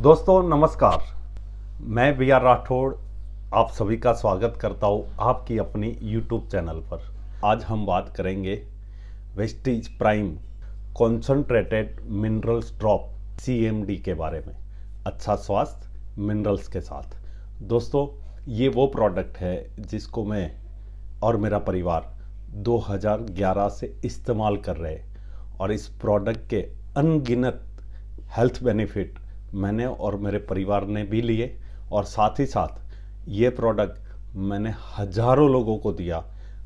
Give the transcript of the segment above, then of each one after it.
दोस्तों नमस्कार मैं बी आर राठौड़ आप सभी का स्वागत करता हूँ आपकी अपनी यूट्यूब चैनल पर आज हम बात करेंगे Vestige prime concentrated minerals drop C के बारे में अच्छा स्वास्थ्य मिनरल्स के साथ दोस्तों ये वो प्रोडक्ट है जिसको मैं और मेरा परिवार 2011 से इस्तेमाल कर रहे और इस प्रोडक्ट के अनगिनत हेल्थ बेनिफिट मैंने और मेरे परिवार ने भी लिए और साथ ही साथ ये प्रोडक्ट मैंने हजारों लोगों को दिया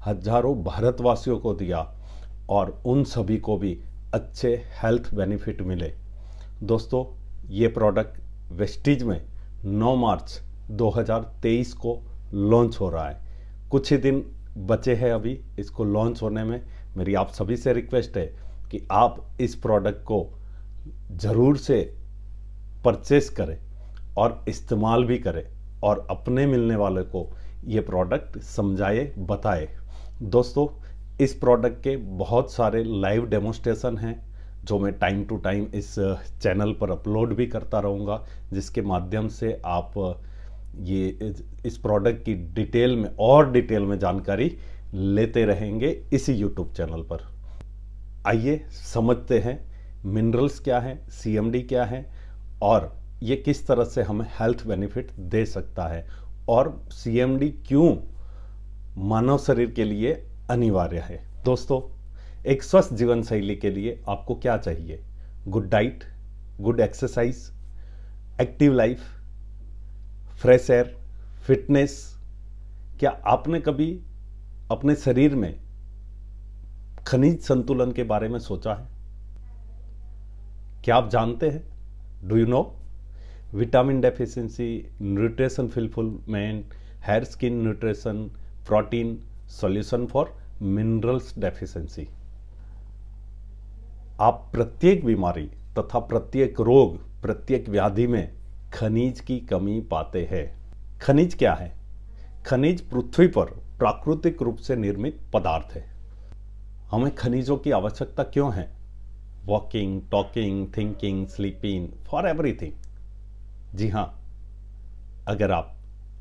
हजारों भारतवासियों को दिया और उन सभी को भी अच्छे हेल्थ बेनिफिट मिले दोस्तों ये प्रोडक्ट वेस्टिज में 9 मार्च 2023 को लॉन्च हो रहा है कुछ ही दिन बचे हैं अभी इसको लॉन्च होने में मेरी आप सभी से रिक्वेस्ट है कि आप इस प्रोडक्ट को ज़रूर से परचेस करें और इस्तेमाल भी करें और अपने मिलने वाले को ये प्रोडक्ट समझाए बताए दोस्तों इस प्रोडक्ट के बहुत सारे लाइव डेमोस्ट्रेशन हैं जो मैं टाइम टू टाइम इस चैनल uh, पर अपलोड भी करता रहूँगा जिसके माध्यम से आप uh, ये इस प्रोडक्ट की डिटेल में और डिटेल में जानकारी लेते रहेंगे इसी यूट्यूब चैनल पर आइए समझते हैं मिनरल्स क्या हैं सी क्या है और ये किस तरह से हमें हेल्थ बेनिफिट दे सकता है और सी क्यों मानव शरीर के लिए अनिवार्य है दोस्तों एक स्वस्थ जीवन शैली के लिए आपको क्या चाहिए good diet good exercise active life fresh air fitness क्या आपने कभी अपने शरीर में खनिज संतुलन के बारे में सोचा है क्या आप जानते हैं do you know vitamin deficiency nutrition fulfilment hair skin nutrition protein solution for minerals deficiency आप प्रत्येक बीमारी तथा प्रत्येक रोग प्रत्येक व्याधि में खनिज की कमी पाते हैं खनिज क्या है खनिज पृथ्वी पर प्राकृतिक रूप से निर्मित पदार्थ है हमें खनिजों की आवश्यकता क्यों है walking talking thinking sleeping for everything जी हाँ अगर आप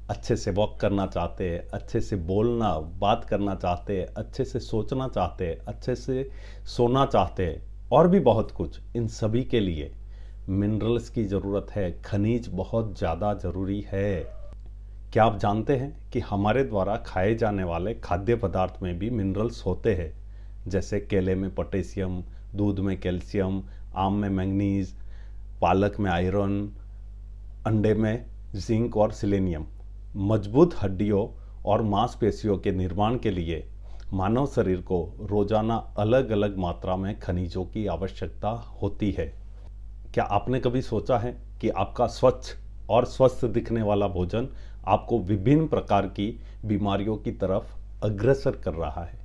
अच्छे से वॉक करना चाहते हैं अच्छे से बोलना बात करना चाहते हैं अच्छे से सोचना चाहते हैं अच्छे से सोना चाहते हैं और भी बहुत कुछ इन सभी के लिए मिनरल्स की ज़रूरत है खनिज बहुत ज़्यादा ज़रूरी है क्या आप जानते हैं कि हमारे द्वारा खाए जाने वाले खाद्य पदार्थ में भी मिनरल्स होते हैं जैसे केले में पोटेशियम दूध में कैल्शियम आम में मैंगनीज पालक में आयरन अंडे में जिंक और सिलेनियम मजबूत हड्डियों और मांसपेशियों के निर्माण के लिए मानव शरीर को रोजाना अलग अलग मात्रा में खनिजों की आवश्यकता होती है क्या आपने कभी सोचा है कि आपका स्वच्छ और स्वस्थ दिखने वाला भोजन आपको विभिन्न प्रकार की बीमारियों की तरफ अग्रसर कर रहा है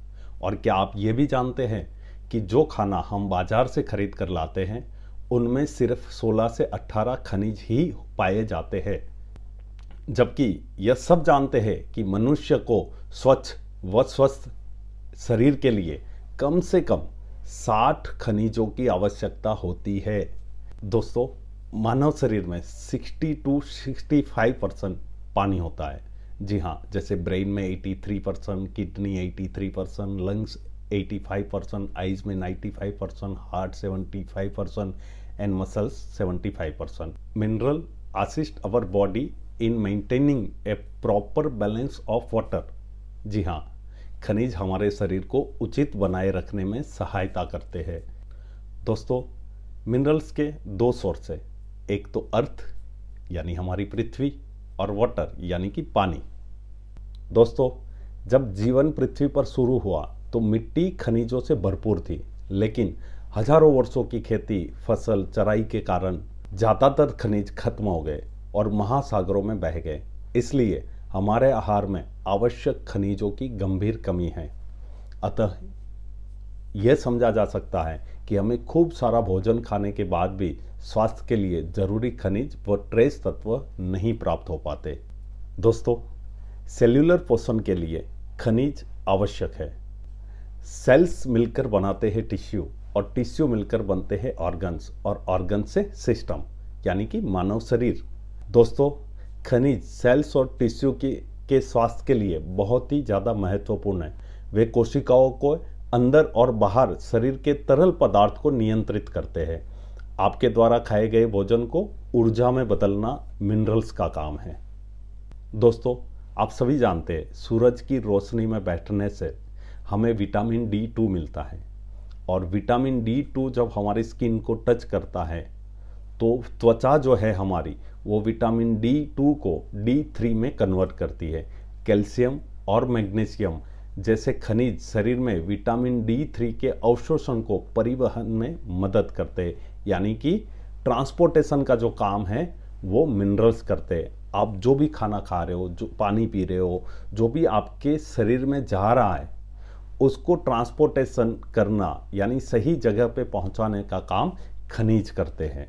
और क्या आप ये भी जानते हैं कि जो खाना हम बाज़ार से खरीद कर लाते हैं उनमें सिर्फ 16 से 18 खनिज ही पाए जाते हैं जबकि यह सब जानते हैं कि मनुष्य को स्वच्छ व स्वस्थ शरीर के लिए कम से कम 60 खनिजों की आवश्यकता होती है दोस्तों मानव शरीर में 60 टू 65 परसेंट पानी होता है जी हाँ जैसे ब्रेन में 83 percent kidney 83 percent lungs eighty five percent eyes में ninety five percent heart seventy five percent and muscles seventy five percent mineral assist our body in maintaining a proper balance of water जी हाँ खनिज हमारे शरीर को उचित बनाए रखने में सहायता करते हैं दोस्तों मिनरल्स के दो सोर्स है एक तो अर्थ यानी हमारी पृथ्वी और वाटर यानी कि पानी दोस्तों जब जीवन पृथ्वी पर शुरू हुआ तो मिट्टी खनिजों से भरपूर थी लेकिन हजारों वर्षों की खेती फसल चराई के कारण ज़्यादातर खनिज खत्म हो गए और महासागरों में बह गए इसलिए हमारे आहार में आवश्यक खनिजों की गंभीर कमी है अतः यह समझा जा सकता है कि हमें खूब सारा भोजन खाने के बाद भी स्वास्थ्य के लिए जरूरी खनिज व ट्रेस तत्व नहीं प्राप्त हो पाते दोस्तों सेल्युलर पोषण के लिए खनिज आवश्यक है सेल्स मिलकर बनाते हैं टिश्यू और टिश्यू मिलकर बनते हैं ऑर्गन्स और ऑर्गन से सिस्टम यानी कि मानव शरीर दोस्तों खनिज सेल्स और टिश्यू के के स्वास्थ्य के लिए बहुत ही ज़्यादा महत्वपूर्ण है वे कोशिकाओं को अंदर और बाहर शरीर के तरल पदार्थ को नियंत्रित करते हैं आपके द्वारा खाए गए भोजन को ऊर्जा में बदलना मिनरल्स का काम है दोस्तों आप सभी जानते हैं सूरज की रोशनी में बैठने से हमें विटामिन डी टू मिलता है और विटामिन डी टू जब हमारी स्किन को टच करता है तो त्वचा जो है हमारी वो विटामिन डी टू को डी थ्री में कन्वर्ट करती है कैल्शियम और मैग्नीशियम जैसे खनिज शरीर में विटामिन डी थ्री के अवशोषण को परिवहन में मदद करते हैं यानी कि ट्रांसपोर्टेशन का जो काम है वो मिनरल्स करते हैं आप जो भी खाना खा रहे हो जो पानी पी रहे हो जो भी आपके शरीर में जा रहा है उसको ट्रांसपोर्टेशन करना यानी सही जगह पे पहुंचाने का काम खनिज करते हैं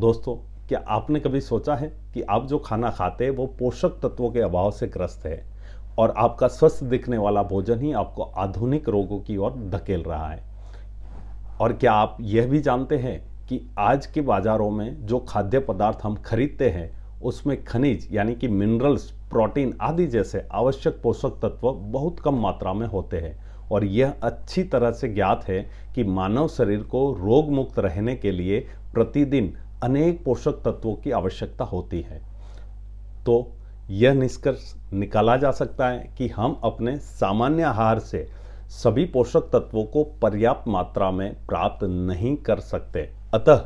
दोस्तों क्या आपने कभी सोचा है कि आप जो खाना खाते हैं वो पोषक तत्वों के अभाव से ग्रस्त है और आपका स्वस्थ दिखने वाला भोजन ही आपको आधुनिक रोगों की ओर धकेल रहा है और क्या आप यह भी जानते हैं कि आज के बाज़ारों में जो खाद्य पदार्थ हम खरीदते हैं उसमें खनिज यानी कि मिनरल्स प्रोटीन आदि जैसे आवश्यक पोषक तत्व बहुत कम मात्रा में होते हैं और यह अच्छी तरह से ज्ञात है कि मानव शरीर को रोग मुक्त रहने के लिए प्रतिदिन अनेक पोषक तत्वों की आवश्यकता होती है तो यह निष्कर्ष निकाला जा सकता है कि हम अपने सामान्य आहार से सभी पोषक तत्वों को पर्याप्त मात्रा में प्राप्त नहीं कर सकते अतः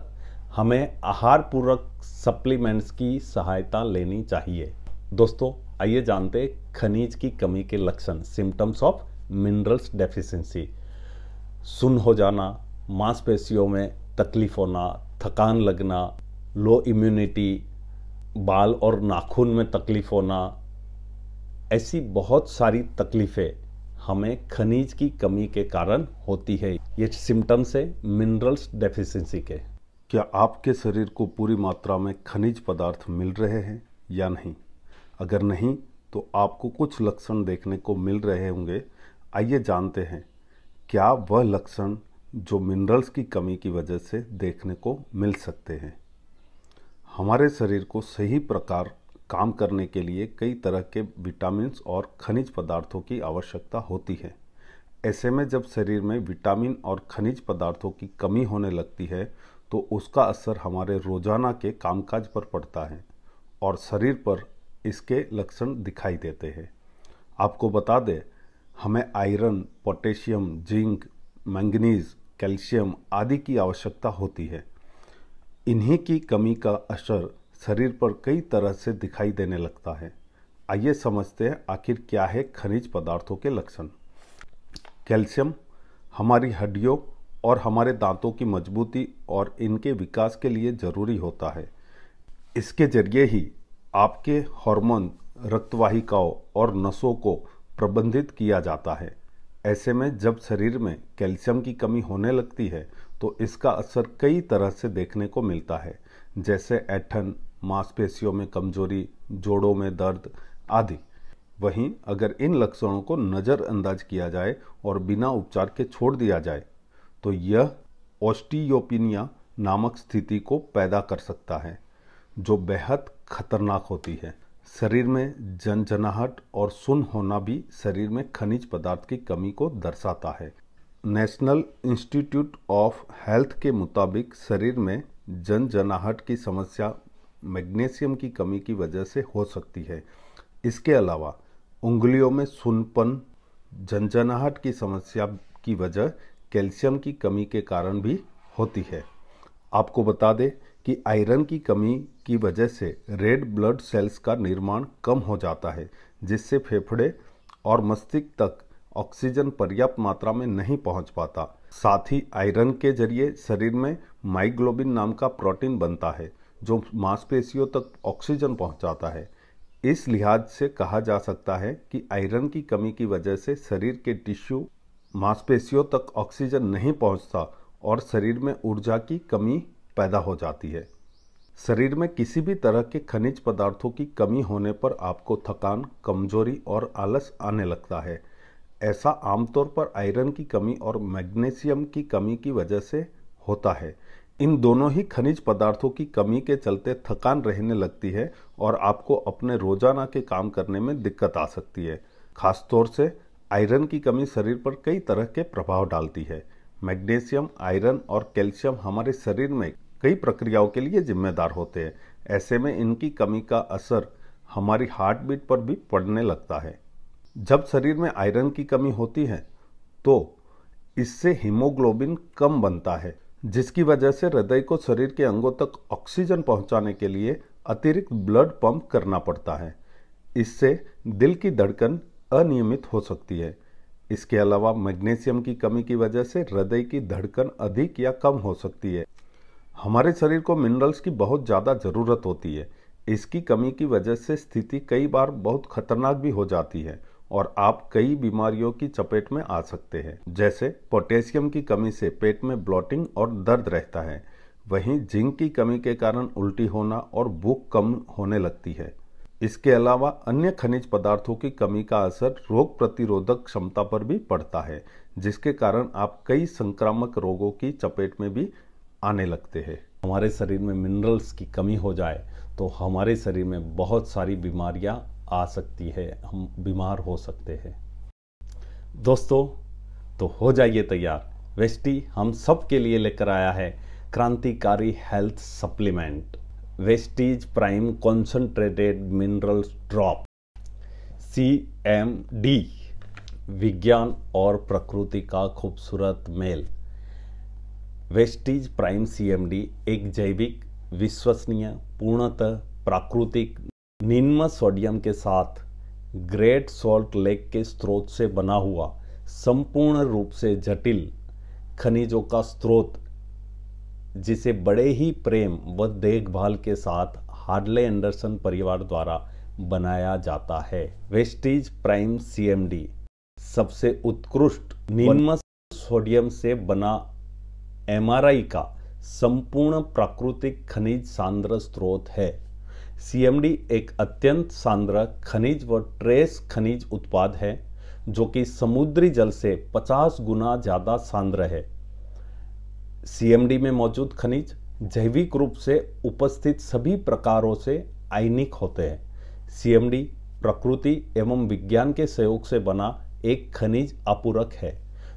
हमें आहार पूरक सप्लीमेंट्स की सहायता लेनी चाहिए दोस्तों आइए जानते खनिज की कमी के लक्षण सिम्टम्स ऑफ मिनरल्स डेफिशिएंसी सुन हो जाना मांसपेशियों में तकलीफ होना थकान लगना लो इम्यूनिटी बाल और नाखून में तकलीफ होना ऐसी बहुत सारी तकलीफ़ें हमें खनिज की कमी के कारण होती है ये सिम्टम्स है मिनरल्स डेफिशिएंसी के क्या आपके शरीर को पूरी मात्रा में खनिज पदार्थ मिल रहे हैं या नहीं अगर नहीं तो आपको कुछ लक्षण देखने को मिल रहे होंगे आइए जानते हैं क्या वह लक्षण जो मिनरल्स की कमी की वजह से देखने को मिल सकते हैं हमारे शरीर को सही प्रकार काम करने के लिए कई तरह के विटामिन और खनिज पदार्थों की आवश्यकता होती है ऐसे में जब शरीर में विटामिन और खनिज पदार्थों की कमी होने लगती है तो उसका असर हमारे रोजाना के कामकाज पर पड़ता है और शरीर पर इसके लक्षण दिखाई देते हैं आपको बता दें हमें iron potassium zinc manganese calcium आदि की आवश्यकता होती है इन्हीं की कमी का असर शरीर पर कई तरह से दिखाई देने लगता है आइए समझते हैं आखिर क्या है खनिज पदार्थों के लक्षण कैल्शियम हमारी हड्डियों और हमारे दांतों की मजबूती और इनके विकास के लिए ज़रूरी होता है इसके जरिए ही आपके हार्मोन रक्तवाहिकाओं और नसों को प्रबंधित किया जाता है ऐसे में जब शरीर में कैल्शियम की कमी होने लगती है तो इसका असर कई तरह से देखने को मिलता है जैसे ऐठन मांसपेशियों में कमजोरी जोड़ों में दर्द आदि वहीं अगर इन लक्षणों को नज़रअंदाज किया जाए और बिना उपचार के छोड़ दिया जाए तो यह ऑस्टियोपिनिया नामक स्थिति को पैदा कर सकता है जो बेहद खतरनाक होती है शरीर में जनजनाहट और सुन होना भी शरीर में खनिज पदार्थ की कमी को दर्शाता है नेशनल इंस्टीट्यूट ऑफ हेल्थ के मुताबिक शरीर में जनजनाहट की समस्या मैग्नीशियम की कमी की वजह से हो सकती है इसके अलावा उंगलियों में सुनपन जनजनाहट की समस्या की वजह कैल्शियम की कमी के कारण भी होती है आपको बता दें कि आयरन की कमी की वजह से रेड ब्लड सेल्स का निर्माण कम हो जाता है जिससे फेफड़े और मस्तिष्क तक ऑक्सीजन पर्याप्त मात्रा में नहीं पहुंच पाता साथ ही आयरन के जरिए शरीर में माइग्लोबिन नाम का प्रोटीन बनता है जो मांसपेशियों तक ऑक्सीजन पहुंचाता है इस लिहाज से कहा जा सकता है कि आयरन की कमी की वजह से शरीर के टिश्यू मांसपेशियों तक ऑक्सीजन नहीं पहुंचता और शरीर में ऊर्जा की कमी पैदा हो जाती है शरीर में किसी भी तरह के खनिज पदार्थों की कमी होने पर आपको थकान कमजोरी और आलस आने लगता है ऐसा आमतौर पर आयरन की कमी और मैग्नीशियम की कमी की वजह से होता है इन दोनों ही खनिज पदार्थों की कमी के चलते थकान रहने लगती है और आपको अपने रोजाना के काम करने में दिक्कत आ सकती है खासतौर से आयरन की कमी शरीर पर कई तरह के प्रभाव डालती है मैग्नीशियम आयरन और कैल्शियम हमारे शरीर में कई प्रक्रियाओं के लिए जिम्मेदार होते हैं ऐसे में इनकी कमी का असर हमारी हार्ट बीट पर भी पड़ने लगता है जब शरीर में आयरन की कमी होती है तो इससे हीमोग्लोबिन कम बनता है जिसकी वजह से हृदय को शरीर के अंगों तक ऑक्सीजन पहुंचाने के लिए अतिरिक्त ब्लड पंप करना पड़ता है इससे दिल की धड़कन अनियमित हो सकती है इसके अलावा मैग्नीशियम की कमी की वजह से हृदय की धड़कन अधिक या कम हो सकती है हमारे शरीर को मिनरल्स की बहुत ज़्यादा ज़रूरत होती है इसकी कमी की वजह से स्थिति कई बार बहुत खतरनाक भी हो जाती है और आप कई बीमारियों की चपेट में आ सकते हैं जैसे पोटेशियम की कमी से पेट में ब्लॉटिंग और दर्द रहता है वहीं जिंक की कमी के कारण उल्टी होना और भूख कम होने लगती है इसके अलावा अन्य खनिज पदार्थों की कमी का असर रोग प्रतिरोधक क्षमता पर भी पड़ता है जिसके कारण आप कई संक्रामक रोगों की चपेट में भी आने लगते हैं हमारे शरीर में मिनरल्स की कमी हो जाए तो हमारे शरीर में बहुत सारी बीमारियां आ सकती है हम बीमार हो सकते हैं दोस्तों तो हो जाइए तैयार वेस्टी हम सब के लिए लेकर आया है क्रांतिकारी health supplement Vestige prime concentrated minerals drop C M D विज्ञान और प्रकृति का खूबसूरत मेल वेस्टीज प्राइम सीएमडी एक जैविक विश्वसनीय पूर्णतः प्राकृतिक निम्न सोडियम के साथ ग्रेट सॉल्ट लेक के स्रोत से बना हुआ संपूर्ण रूप से जटिल खनिजों का स्रोत जिसे बड़े ही प्रेम व देखभाल के साथ हार्डले एंडरसन परिवार द्वारा बनाया जाता है वेस्टीज प्राइम सीएमडी सबसे उत्कृष्ट निम्न सोडियम से बना एमआरआई का संपूर्ण प्राकृतिक खनिज सांद्र स्रोत है सीएमडी एक अत्यंत सांद्र खनिज व ट्रेस खनिज उत्पाद है जो कि समुद्री जल से 50 गुना ज़्यादा सांद्र है सीएमडी में मौजूद खनिज जैविक रूप से उपस्थित सभी प्रकारों से आयनिक होते हैं सीएमडी प्रकृति एवं विज्ञान के सहयोग से बना एक खनिज अपूरक है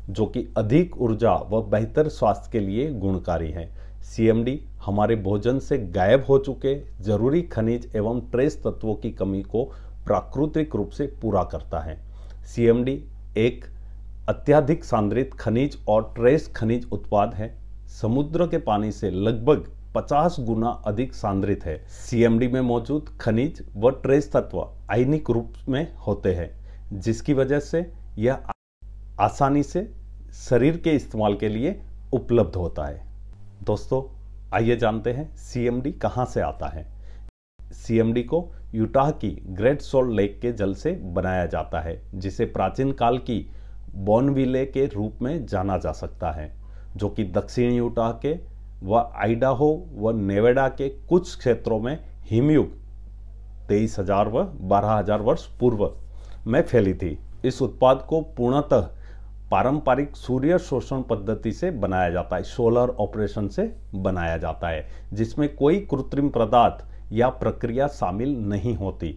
जो कि अधिक ऊर्जा व बेहतर स्वास्थ्य के लिए गुणकारी हैं सीएमडी हमारे भोजन से गायब हो चुके जरूरी खनिज एवं ट्रेस तत्वों की कमी को प्राकृतिक रूप से पूरा करता है सीएमडी एक अत्यधिक सांद्रित खनिज और ट्रेस खनिज उत्पाद है समुद्र के पानी से लगभग 50 गुना अधिक सांद्रित है सीएमडी में मौजूद खनिज व ट्रेस तत्व आयनिक रूप में होते हैं जिसकी वजह से यह आसानी से शरीर के इस्तेमाल के लिए उपलब्ध होता है दोस्तों आइए जानते हैं सी एम डी कहाँ से आता है सी एम डी को यूटाह की ग्रेट सोल्ट लेक के जल से बनाया जाता है जिसे प्राचीन काल की बॉनविले के रूप में जाना जा सकता है जो कि दक्षिण यूटाह के व आइडाहो व नेवेडा के कुछ क्षेत्रों में हिमयुग तेईस हजार व बारह हजार वर्ष पूर्व में फैली थी इस उत्पाद को पूर्णतः पारंपरिक सूर्य शोषण पद्धति से बनाया जाता है सोलर ऑपरेशन से बनाया जाता है जिसमें कोई कृत्रिम पदार्थ या प्रक्रिया शामिल नहीं होती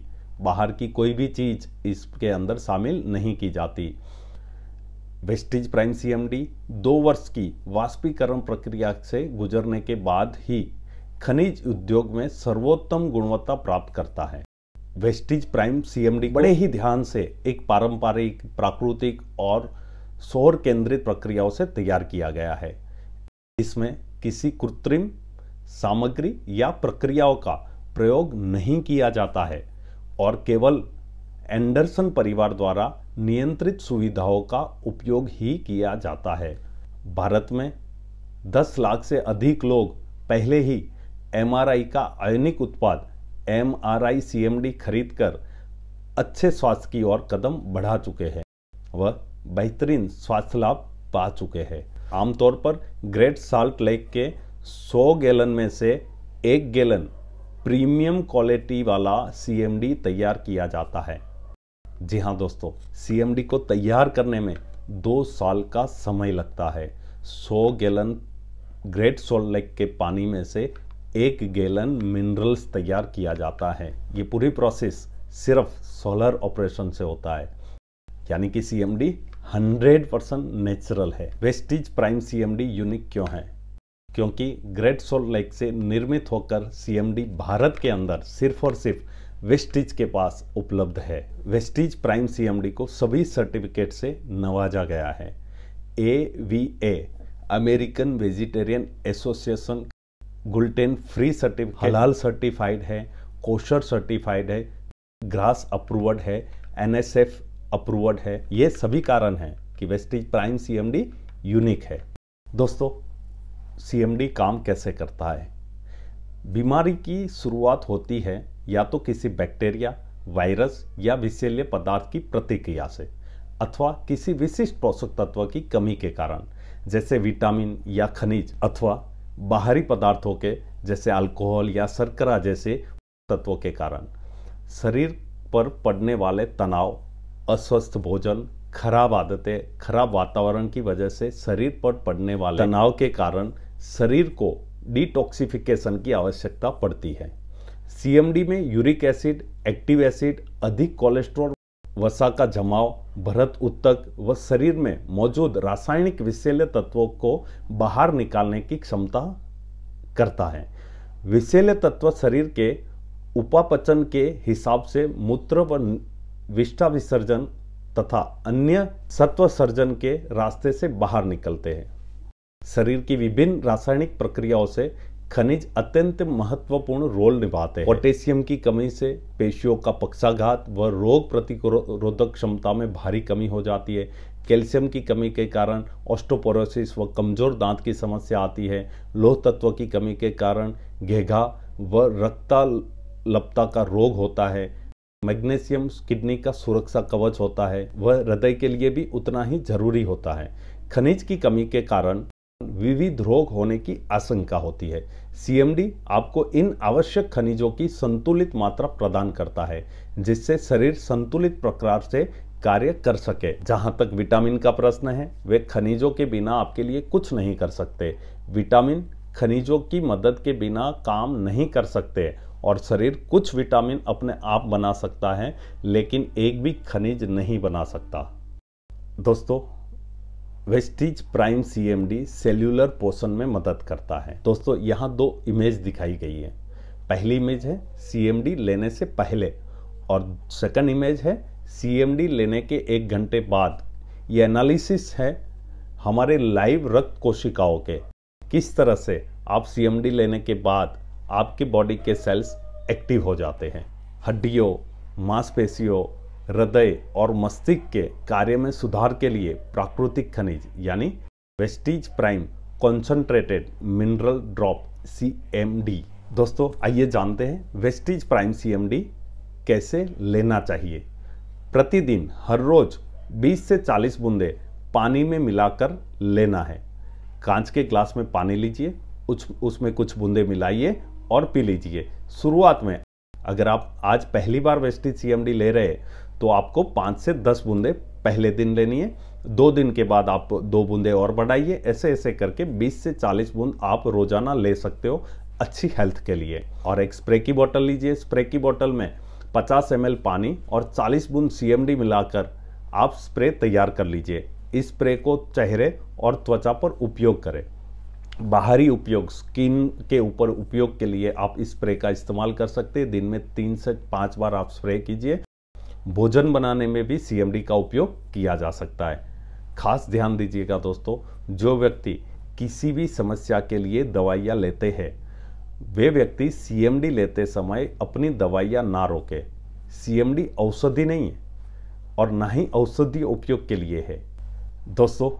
बाहर की कोई भी चीज़ इसके अंदर शामिल नहीं की जाती वेस्टिज प्राइम सीएमडी दो वर्ष की वाष्पीकरण प्रक्रिया से गुजरने के बाद ही खनिज उद्योग में सर्वोत्तम गुणवत्ता प्राप्त करता है वेस्टिज प्राइम सीएमडी बड़े ही ध्यान से एक पारंपरिक प्राकृतिक और सौर केंद्रित प्रक्रियाओं से तैयार किया गया है इसमें किसी कृत्रिम सामग्री या प्रक्रियाओं का प्रयोग नहीं किया जाता है और केवल एंडरसन परिवार द्वारा नियंत्रित सुविधाओं का उपयोग ही किया जाता है भारत में 10 लाख से अधिक लोग पहले ही एम का आयनिक उत्पाद एम आर आई खरीद कर अच्छे स्वास्थ्य की ओर कदम बढ़ा चुके हैं वह बेहतरीन स्वास्थ्य लाभ पा चुके हैं आमतौर पर ग्रेट साल्ट लेक के 100 गैलन में से एक गैलन प्रीमियम क्वालिटी वाला सीएमडी तैयार किया जाता है जी हाँ दोस्तों सीएमडी को तैयार करने में दो साल का समय लगता है 100 गैलन ग्रेट सोल्ट लेक के पानी में से एक गैलन मिनरल्स तैयार किया जाता है ये पूरी प्रोसेस सिर्फ सोलर ऑपरेशन से होता है यानी कि सीएमडी 100 परसेंट नेचुरल है वेस्टिज प्राइम सीएमडी यूनिक क्यों है क्योंकि ग्रेट सोल्ट लेक से निर्मित होकर सीएमडी भारत के अंदर सिर्फ और सिर्फ वेस्टिज के पास उपलब्ध है वेस्टिज प्राइम सीएमडी को सभी सर्टिफिकेट से नवाजा गया है A V A American vegetarian association gluten free certificate हलाल सर्टिफाइड है कोशर सर्टिफाइड है ग्रास अप्रूवड है एनएसएफ अप्रूवड है ये सभी कारण हैं कि वेस्टिज प्राइम सीएमडी यूनिक है दोस्तों सीएमडी काम कैसे करता है बीमारी की शुरुआत होती है या तो किसी बैक्टीरिया वायरस या विषैले पदार्थ की प्रतिक्रिया से अथवा किसी विशिष्ट पोषक तत्व की कमी के कारण जैसे विटामिन या खनिज अथवा बाहरी पदार्थों के जैसे अल्कोहल या शर्करा जैसे तत्वों के कारण शरीर पर पड़ने वाले तनाव अस्वस्थ भोजन खराब आदतें खराब वातावरण की वजह से शरीर पर पड़ने वाले तनाव के कारण शरीर को डिटॉक्सिफिकेशन की आवश्यकता पड़ती है सीएमडी में यूरिक एसिड एक्टिव एसिड अधिक कोलेस्ट्रॉल वसा का जमाव भरत उत्तक व शरीर में मौजूद रासायनिक विषैले तत्वों को बाहर निकालने की क्षमता करता है विषैले तत्व शरीर के उपापचन के हिसाब से मूत्र व विष्टा विसर्जन तथा अन्य सत्व सर्जन के रास्ते से बाहर निकलते हैं शरीर की विभिन्न रासायनिक प्रक्रियाओं से खनिज अत्यंत महत्वपूर्ण रोल निभाते हैं पोटेशियम की कमी से पेशियों का पक्षाघात व रोग प्रतिरोधक क्षमता में भारी कमी हो जाती है कैल्शियम की कमी के कारण ऑस्टोपोरोसिस व कमजोर दांत की समस्या आती है लोह तत्व की कमी के कारण घेघा व रक्ता लपता का रोग होता है मैग्नीशियम किडनी का सुरक्षा कवच होता है वह हृदय के लिए भी उतना ही जरूरी होता है खनिज की कमी के कारण विविध रोग होने की आशंका होती है सीएमडी आपको इन आवश्यक खनिजों की संतुलित मात्रा प्रदान करता है जिससे शरीर संतुलित प्रकार से कार्य कर सके जहां तक विटामिन का प्रश्न है वे खनिजों के बिना आपके लिए कुछ नहीं कर सकते विटामिन खनिजों की मदद के बिना काम नहीं कर सकते और शरीर कुछ विटामिन अपने आप बना सकता है लेकिन एक भी खनिज नहीं बना सकता दोस्तों वेस्टिज प्राइम सीएमडी सेल्यूलर पोषण में मदद करता है दोस्तों यहाँ दो इमेज दिखाई गई है पहली इमेज है सीएमडी लेने से पहले और सेकंड इमेज है सीएमडी लेने के एक घंटे बाद ये एनालिसिस है हमारे लाइव रक्त कोशिकाओं के किस तरह से आप सीएमडी लेने के बाद आपकी बॉडी के सेल्स एक्टिव हो जाते हैं हड्डियों मांसपेशियों हृदय और मस्तिष्क के कार्य में सुधार के लिए प्राकृतिक खनिज यानी Vestige prime concentrated mineral drop C दोस्तों आइए जानते हैं वेस्टिज प्राइम सी कैसे लेना चाहिए प्रतिदिन हर रोज 20 से 40 बूंदे पानी में मिलाकर लेना है कांच के ग्लास में पानी लीजिए उस उसमें कुछ बूंदे मिलाइए और पी लीजिए शुरुआत में अगर आप आज पहली बार वेस्टी सी ले रहे तो आपको पाँच से दस बूंदे पहले दिन लेनी है दो दिन के बाद आप दो बूंदे और बढ़ाइए ऐसे ऐसे करके 20 से 40 बूंद आप रोजाना ले सकते हो अच्छी हेल्थ के लिए और एक स्प्रे की बोतल लीजिए स्प्रे की बोतल में 50 एम पानी और 40 बूंद सी मिलाकर आप स्प्रे तैयार कर लीजिए इस स्प्रे को चेहरे और त्वचा पर उपयोग करें बाहरी उपयोग स्किन के ऊपर उपयोग के लिए आप स्प्रे का इस्तेमाल कर सकते हैं दिन में तीन से पाँच बार आप स्प्रे कीजिए भोजन बनाने में भी सीएमडी का उपयोग किया जा सकता है खास ध्यान दीजिएगा दोस्तों जो व्यक्ति किसी भी समस्या के लिए दवाइयाँ लेते हैं वे व्यक्ति सीएमडी लेते समय अपनी दवाइयाँ ना रोके सीएमडी औषधि नहीं है और ना ही औषधि उपयोग के लिए है दोस्तों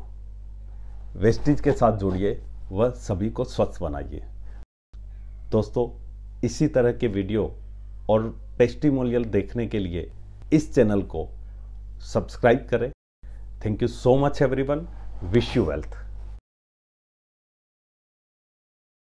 वेस्टिज के साथ जुड़िए व सभी को स्वस्थ बनाइए दोस्तों इसी तरह के वीडियो और टेस्टिमोनियल देखने के लिए इस चैनल को सब्सक्राइब करें thank you so much everyone wish you wealth